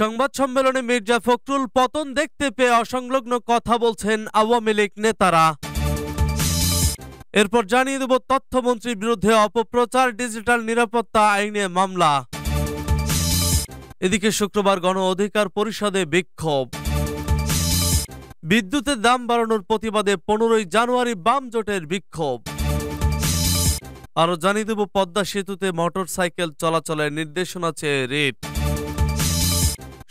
সংবাদ সম্মেলনে মির্জা ফখরুল পতন দেখতে পেয়ে অসংলগ্ন কথা বলছেন আওয়ামী লীগ নেতারা এরপর জানিয়ে দেব তথ্যমন্ত্রীর বিরুদ্ধে অপপ্রচার ডিজিটাল নিরাপত্তা আইনে মামলা এদিকে শুক্রবার গণ অধিকার পরিষদে বিক্ষোভ বিদ্যুতের দাম বাড়ানোর প্রতিবাদে পনেরোই জানুয়ারি বাম জোটের বিক্ষোভ আরও জানিয়ে দেব পদ্মা সেতুতে মোটরসাইকেল চলাচলের নির্দেশনা চেয়ে রিট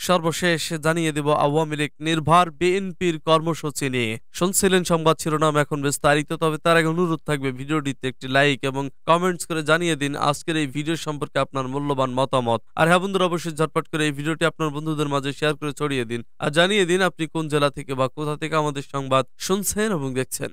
সর্বশেষ জানিয়ে দেব আওয়ামী লীগ নির্ভর বিএনপির কর্মসূচি নিয়ে শুনছিলেন সংবাদ শিরোনাম এখন বিস্তারিত তবে তার আগে অনুরোধ থাকবে ভিডিওটিতে একটি লাইক এবং কমেন্টস করে জানিয়ে দিন আজকের এই ভিডিও সম্পর্কে আপনার মূল্যবান মতামত আর হ্যাঁ বন্ধুরা অবশ্যই ঝটপট করে এই ভিডিওটি আপনার বন্ধুদের মাঝে শেয়ার করে ছড়িয়ে দিন আর জানিয়ে দিন আপনি কোন জেলা থেকে বা কোথা থেকে আমাদের সংবাদ শুনছেন এবং দেখছেন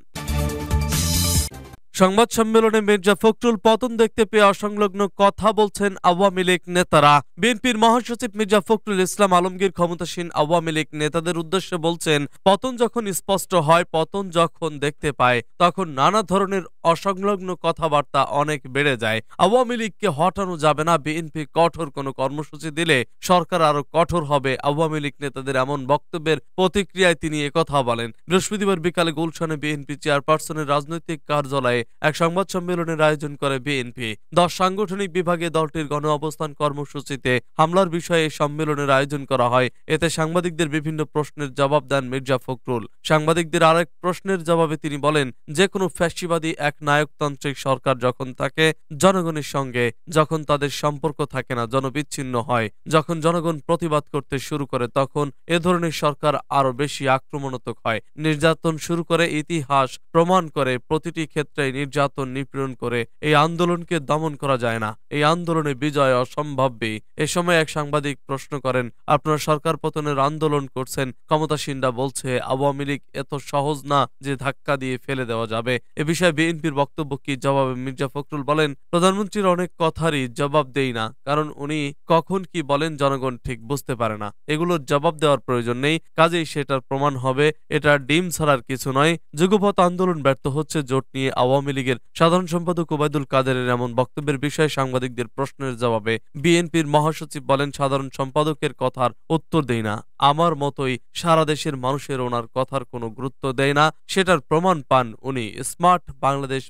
সংবাদ সম্মেলনে মির্জা ফখরুল পতন দেখতে পেয়ে অসংলগ্ন কথা বলছেন আওয়ামী লীগ নেতারা বিএনপির মহাসচিব মির্জা ফখরুল ইসলাম আলমগীর ক্ষমতাসীন আওয়ামী লীগ নেতাদের উদ্দেশ্যে বলছেন পতন যখন স্পষ্ট হয় পতন যখন দেখতে পায় তখন নানা ধরনের অসংলগ্ন কথাবার্তা অনেক বেড়ে যায় আওয়ামী লীগকে হটানো যাবে না বিএনপি কঠোর কোনো কর্মসূচি দিলে সরকার আরো কঠোর হবে আওয়ামী লীগ নেতাদের এমন বক্তব্যের প্রতিক্রিয়ায় তিনি একথা বলেন বৃহস্পতিবার বিকালে গুলশানে বিএনপি চেয়ারপারসনের রাজনৈতিক কার্যালয়ে এক সংবাদ সম্মেলনের আয়োজন করে বিএনপি দশ সাংগঠনিক বিভাগে দলটির গণ অবস্থান কর্মসূচিতে হামলার বিষয়ে এই সম্মেলনের আয়োজন করা হয় এতে সাংবাদিকদের বিভিন্ন প্রশ্নের জবাব দেন মির্জা ফখরুল সাংবাদিকদের আরেক প্রশ্নের জবাবে তিনি বলেন যে কোনো ফ্যাসিবাদী এক এক নায়কতান্ত্রিক সরকার যখন থাকে জনগণের সঙ্গে যখন তাদের সম্পর্ক থাকে না জনবিচ্ছিন্ন হয় যখন জনগণ প্রতিবাদ করতে শুরু করে তখন এ ধরনের সরকার আরো বেশি আক্রমণাত্মক হয় নির্যাতন শুরু করে ইতিহাস প্রমাণ করে প্রতিটি ক্ষেত্রে নির্যাতন নিপীড়ন করে এই আন্দোলনকে দমন করা যায় না এই আন্দোলনে বিজয় অসম্ভাব্যই এ সময় এক সাংবাদিক প্রশ্ন করেন আপনার সরকার পতনের আন্দোলন করছেন ক্ষমতাসীনরা বলছে আওয়ামী লীগ এত সহজ না যে ধাক্কা দিয়ে ফেলে দেওয়া যাবে এ বিষয়ে বিএনপি বিএনপির বক্তব্যকে জবাবে মির্জা ফখরুল বলেন প্রধানমন্ত্রীর অনেক কথারই জবাব দেই না কারণ উনি কখন কি বলেন জনগণ ঠিক বুঝতে পারে না এগুলোর জবাব দেওয়ার প্রয়োজন নেই কাজেই সেটার প্রমাণ হবে এটা ডিম ছাড়ার কিছু নয় যুগপথ আন্দোলন ব্যর্থ হচ্ছে জোট নিয়ে আওয়ামী লীগের সাধারণ সম্পাদক ওবায়দুল কাদেরের এমন বক্তব্যের বিষয়ে সাংবাদিকদের প্রশ্নের জবাবে বিএনপির মহাসচিব বলেন সাধারণ সম্পাদকের কথার উত্তর দেই না আমার মতোই সারা দেশের মানুষের ওনার কথার কোনো গুরুত্ব দেয় না সেটার প্রমাণ পান উনি স্মার্ট বাংলাদেশ বাংলাদেশ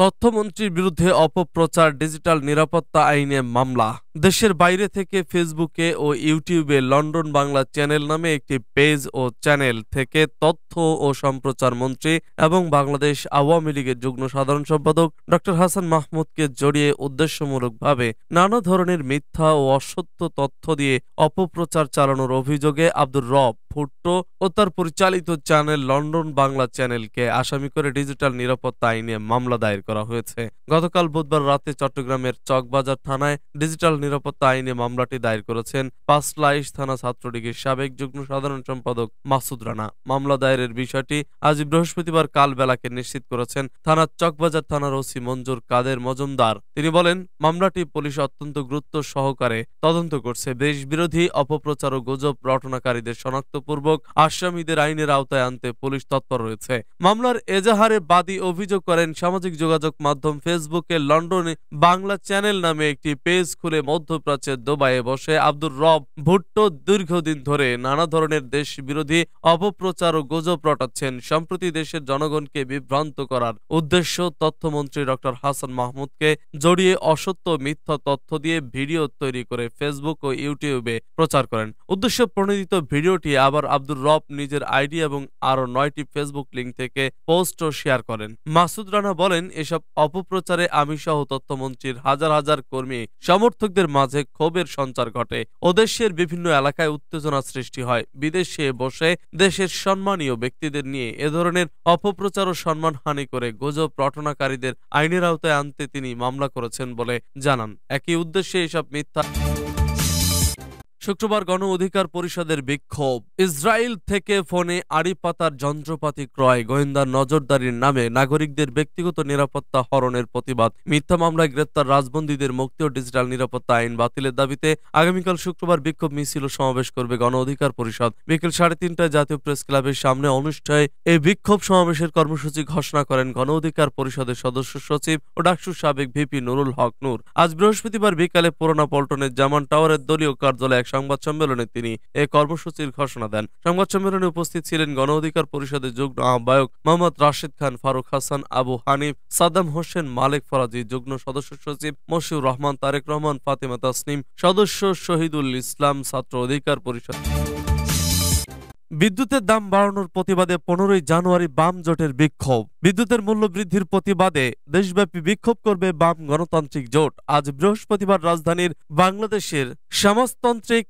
তথ্যমন্ত্রীর বিরুদ্ধে অপপ্রচার ডিজিটাল নিরাপত্তা আইনে মামলা দেশের বাইরে থেকে ফেসবুকে ও ইউটিউবে লন্ডন বাংলা চ্যানেল নামে একটি পেজ ও চ্যানেল থেকে তথ্য ও সম্প্রচার মন্ত্রী এবং বাংলাদেশ আওয়ামী লীগের যুগ্ম সাধারণ সম্পাদক ডক্টর হাসান মাহমুদকে জড়িয়ে উদ্দেশ্যমূলকভাবে নানা ধরনের মিথ্যা ও অসত্য তথ্য দিয়ে অপপ্রচার চালানোর অভিযোগে আব্দুর রব ভুট্টো ও তার পরিচালিত চ্যানেল লন্ডন বাংলা চ্যানেলকে আসামি করে ডিজিটাল নিরাপত্তা আইনে মামলা দায়ের করা হয়েছে গতকাল বুধবার রাতে চট্টগ্রামের চকবাজার থানায় ডিজিটাল নিরাপত্তা আইনে মামলাটি দায়ের করেছেন পাঁচলাইশ থানা ছাত্রলীগের সাবেক যুগ্ম সাধারণ সম্পাদক মাসুদ রানা মামলা দায়েরের বিষয়টি আজ বৃহস্পতিবার কাল বেলাকে নিশ্চিত করেছেন থানার চকবাজার থানার ওসি মঞ্জুর কাদের মজুমদার তিনি বলেন মামলাটি পুলিশ অত্যন্ত গুরুত্ব সহকারে তদন্ত করছে দেশ বিরোধী অপপ্রচার ও গুজব রটনাকারীদের শনাক্তপূর্বক আসামিদের আইনের আওতায় আনতে পুলিশ তৎপর রয়েছে মামলার এজাহারে বাদী অভিযোগ করেন সামাজিক যোগাযোগ মাধ্যম ফেসবুকে লন্ডনে বাংলা চ্যানেল নামে একটি পেজ খুলে মধ্যপ্রাচ্যের দোবায়ে বসে আব্দুর রব ভুট্টো দীর্ঘদিন ধরে নানা ধরনের দেশ বিরোধী অপপ্রচার ও গুজব রটাচ্ছেন সম্প্রতি দেশের জনগণকে বিভ্রান্ত করার উদ্দেশ্য তথ্যমন্ত্রী ডক্টর হাসান মাহমুদকে জড়িয়ে অসত্য মিথ্যা তথ্য দিয়ে ভিডিও তৈরি করে ফেসবুক ও ইউটিউবে প্রচার করেন উদ্দেশ্য প্রণোদিত ভিডিওটি আবার আব্দুর রব নিজের আইডি এবং আরও নয়টি ফেসবুক লিঙ্ক থেকে পোস্ট ও শেয়ার করেন মাসুদ রানা বলেন এসব অপপ্রচারে আমি সহ তথ্যমন্ত্রীর হাজার হাজার কর্মী সমর্থকদের মানুষের মাঝে ক্ষোভের সঞ্চার ঘটে ওদেশের বিভিন্ন এলাকায় উত্তেজনা সৃষ্টি হয় বিদেশে বসে দেশের সম্মানীয় ব্যক্তিদের নিয়ে এ ধরনের অপপ্রচার ও সম্মানহানি করে গুজব রটনাকারীদের আইনের আওতায় আনতে তিনি মামলা করেছেন বলে জানান একই উদ্দেশ্যে এসব মিথ্যা শুক্রবার গণ অধিকার পরিষদের বিক্ষোভ ইসরায়েল থেকে ফোনে আড়ি পাতার যন্ত্রপাতি ক্রয় গোয়েন্দার নজরদারির নামে নাগরিকদের ব্যক্তিগত নিরাপত্তা হরণের প্রতিবাদ মিথ্যা মামলায় গ্রেপ্তার রাজবন্দীদের মুক্তি ও ডিজিটাল নিরাপত্তা আইন বাতিলের দাবিতে আগামীকাল শুক্রবার বিক্ষোভ মিছিল ও সমাবেশ করবে গণ অধিকার পরিষদ বিকেল সাড়ে তিনটায় জাতীয় প্রেস ক্লাবের সামনে অনুষ্ঠায় এই বিক্ষোভ সমাবেশের কর্মসূচি ঘোষণা করেন গণ অধিকার পরিষদের সদস্য সচিব ও ডাকসু সাবেক ভিপি নুরুল হক নূর আজ বৃহস্পতিবার বিকালে পুরোনা পল্টনের জামান টাওয়ারের দলীয় কার্যালয়ে এক সংবাদ সম্মেলনে তিনি এ কর্মসূচির ঘোষণা দেন সংবাদ সম্মেলনে উপস্থিত ছিলেন গণ অধিকার পরিষদের যুগ্ম আহ্বায়ক মোহাম্মদ রাশিদ খান ফারুক হাসান আবু হানিফ সাদাম হোসেন মালিক ফরাজি যুগ্ম সদস্য সচিব মশিউর রহমান তারেক রহমান ফাতেমা তাসনিম সদস্য শহীদুল ইসলাম ছাত্র অধিকার পরিষদ বিদ্যুতের দাম বাড়ানোর প্রতিবাদে পনেরোই জানুয়ারি বাম জোটের বিক্ষোভ বিদ্যুতের মূল্য বৃদ্ধির প্রতিবাদে দেশব্যাপী বিক্ষোভ করবে বাম গণতান্ত্রিক জোট আজ বৃহস্পতিবার রাজধানীর বাংলাদেশের সমাজতান্ত্রিক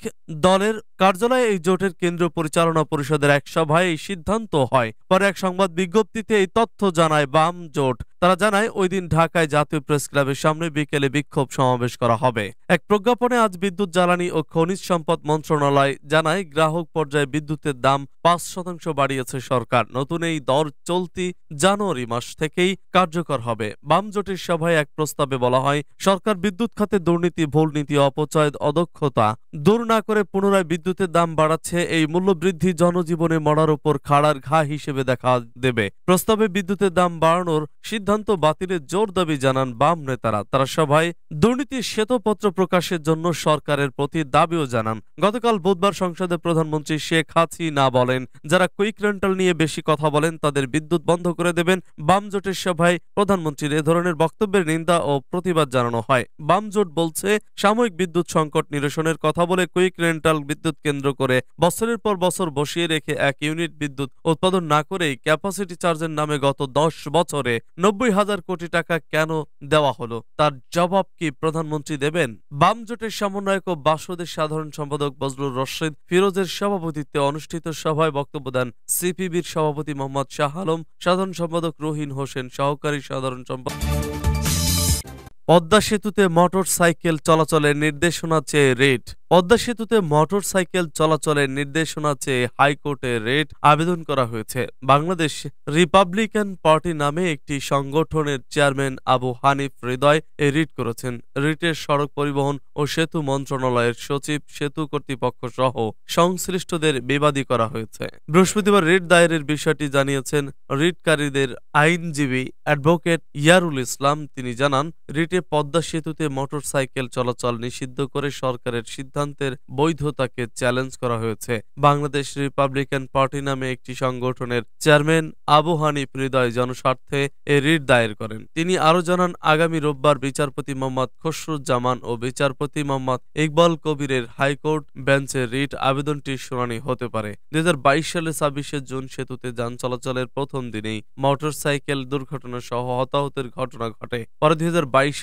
দলের কার্যালয়ে এই জোটের কেন্দ্র পরিচালনা পরিষদের এক সভায় এই সিদ্ধান্ত হয় পরে এক সংবাদ বিজ্ঞপ্তিতে এই তথ্য জানায় বাম জোট তারা জানায় ওই দিন ঢাকায় জাতীয় প্রেস ক্লাবের সামনে বিকেলে বিক্ষোভ সমাবেশ করা হবে এক প্রজ্ঞাপনে আজ বিদ্যুৎ জ্বালানি ও খনিজ সম্পদ মন্ত্রণালয় জানায় গ্রাহক পর্যায়ে বিদ্যুতের দাম পাঁচ শতাংশ বাড়িয়েছে সরকার নতুন এই দর চলতি জানুয়ারি মাস থেকেই কার্যকর হবে বাম জোটের সভায় এক প্রস্তাবে বলা হয় সরকার বিদ্যুৎ খাতে দুর্নীতি ভুল নীতি অপচয় অদক্ষতা দূর না করে পুনরায় বিদ্যুতের দাম বাড়াচ্ছে এই মূল্যবৃদ্ধি জনজীবনে মরার ওপর খাড়ার ঘা হিসেবে দেখা দেবে প্রস্তাবে বিদ্যুতের দাম বাড়ানোর সিদ্ধান্ত বাতিলের জোর দাবি জানান বাম নেতারা তারা সভায় দুর্নীতির শ্বেতপত্র প্রকাশের জন্য সরকারের প্রতি দাবিও জানান গতকাল বুধবার সংসদে প্রধানমন্ত্রী শেখ হাসিনা বলেন যারা কুইক রেন্টাল নিয়ে বেশি কথা বলেন তাদের বিদ্যুৎ বন্ধ করে দেবেন বাম জোটের সভায় প্রধানমন্ত্রীর এ ধরনের বক্তব্যের নিন্দা ও প্রতিবাদ জানানো হয় বাম জোট বলছে সাময়িক বিদ্যুৎ সংকট নিরসনের কথা বলে কুইক রেন্টাল বিদ্যুৎ কেন্দ্র করে বছরের পর বছর বসিয়ে রেখে এক ইউনিট বিদ্যুৎ উৎপাদন না করেই ক্যাপাসিটি চার্জের নামে গত দশ বছরে নব্বই হাজার কোটি টাকা কেন দেওয়া হলো তার জবাব কি প্রধানমন্ত্রী দেবেন বাম জোটের সমন্বয়ক ও বাসদের সাধারণ সম্পাদক বজরুল রশিদ ফিরোজের সভাপতিত্বে অনুষ্ঠিত সভায় বক্তব্য দেন সিপিবির সভাপতি মোহাম্মদ শাহ আলম সাধারণ সম্পাদক রহিন হোসেন সহকারী সাধারণ সম্পাদক পদ্মা সেতুতে মোটর সাইকেল চলাচলের নির্দেশনা চেয়ে রেট পদ্মা সেতুতে মোটর সাইকেল চলাচলের নির্দেশনা চেয়ে হাইকোর্টে রেট আবেদন করা হয়েছে বাংলাদেশ রিপাবলিকান পার্টি নামে একটি সংগঠনের চেয়ারম্যান আবু হানিফ হৃদয় এ রিট করেছেন রিটের সড়ক পরিবহন ও সেতু মন্ত্রণালয়ের সচিব সেতু কর্তৃপক্ষ সহ সংশ্লিষ্টদের বিবাদী করা হয়েছে বৃহস্পতিবার রিট দায়েরের বিষয়টি জানিয়েছেন রিটকারীদের আইনজীবী অ্যাডভোকেট ইয়ারুল ইসলাম তিনি জানান রিট থেকে পদ্মা সেতুতে মোটরসাইকেল চলাচল নিষিদ্ধ করে সরকারের সিদ্ধান্তের বৈধতাকে চ্যালেঞ্জ করা হয়েছে বাংলাদেশ রিপাবলিকান পার্টি নামে একটি সংগঠনের চেয়ারম্যান আবু হানিফ হৃদয় জনস্বার্থে এ রিট দায়ের করেন তিনি আরও জানান আগামী রোববার বিচারপতি মোহাম্মদ খসরুজ্জামান ও বিচারপতি মোহাম্মদ ইকবাল কবিরের হাইকোর্ট বেঞ্চে রিট আবেদনটির শুনানি হতে পারে দুই সালে ছাব্বিশে জুন সেতুতে যান চলাচলের প্রথম দিনেই মোটরসাইকেল দুর্ঘটনা সহ হতাহতের ঘটনা ঘটে পরে দুই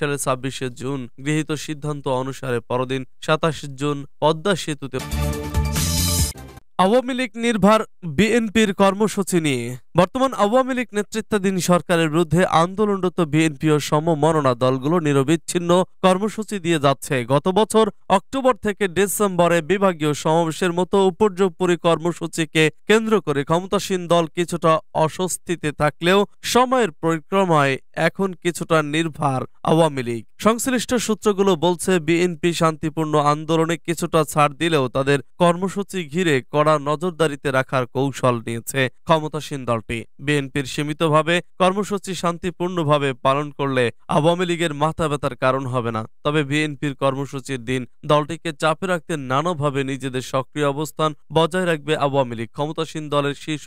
সালের ছাব্বিশে জুন গৃহীত সিদ্ধান্ত অনুসারে পরদিন সাতাশ জুন পদ্মা সেতুতে আওয়ামী লীগ নির্ভর বিএনপির কর্মসূচি নিয়ে বর্তমান আওয়ামী লীগ নেতৃত্বাধীন সরকারের বিরুদ্ধে আন্দোলনরত বিএনপি ও সমমননা দলগুলো নিরবিচ্ছিন্ন কর্মসূচি দিয়ে যাচ্ছে গত বছর অক্টোবর থেকে ডিসেম্বরে বিভাগীয় সমাবেশের মতো উপর্যুপরি কর্মসূচিকে কেন্দ্র করে ক্ষমতাসীন দল কিছুটা অস্বস্তিতে থাকলেও সময়ের পরিক্রমায় এখন কিছুটা নির্ভার আওয়ামী লীগ সংশ্লিষ্ট সূত্রগুলো বলছে বিএনপি শান্তিপূর্ণ আন্দোলনে কিছুটা ছাড় দিলেও তাদের কর্মসূচি ঘিরে কড়া নজরদারিতে রাখার কৌশল নিয়েছে ক্ষমতাসীন দলটি বিএনপির সীমিতভাবে কর্মসূচি শান্তিপূর্ণভাবে পালন করলে আওয়ামী লীগের মাথা ব্যথার কারণ হবে না তবে বিএনপির কর্মসূচির দিন দলটিকে চাপে রাখতে নানাভাবে নিজেদের সক্রিয় অবস্থান বজায় রাখবে আওয়ামী লীগ ক্ষমতাসীন দলের শীর্ষ